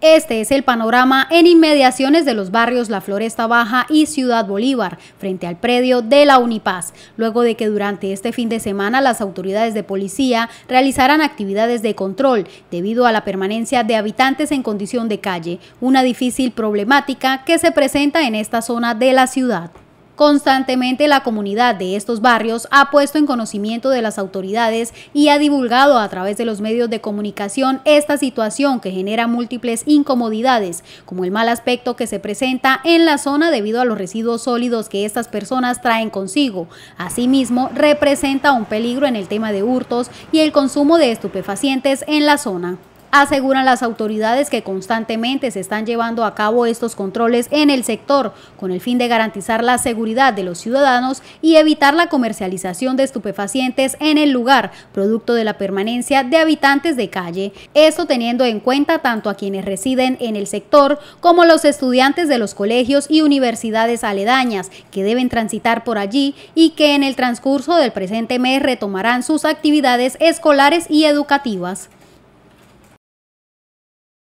Este es el panorama en inmediaciones de los barrios La Floresta Baja y Ciudad Bolívar, frente al predio de la Unipaz, luego de que durante este fin de semana las autoridades de policía realizaran actividades de control debido a la permanencia de habitantes en condición de calle, una difícil problemática que se presenta en esta zona de la ciudad. Constantemente la comunidad de estos barrios ha puesto en conocimiento de las autoridades y ha divulgado a través de los medios de comunicación esta situación que genera múltiples incomodidades, como el mal aspecto que se presenta en la zona debido a los residuos sólidos que estas personas traen consigo. Asimismo, representa un peligro en el tema de hurtos y el consumo de estupefacientes en la zona. Aseguran las autoridades que constantemente se están llevando a cabo estos controles en el sector con el fin de garantizar la seguridad de los ciudadanos y evitar la comercialización de estupefacientes en el lugar, producto de la permanencia de habitantes de calle. Esto teniendo en cuenta tanto a quienes residen en el sector como los estudiantes de los colegios y universidades aledañas que deben transitar por allí y que en el transcurso del presente mes retomarán sus actividades escolares y educativas.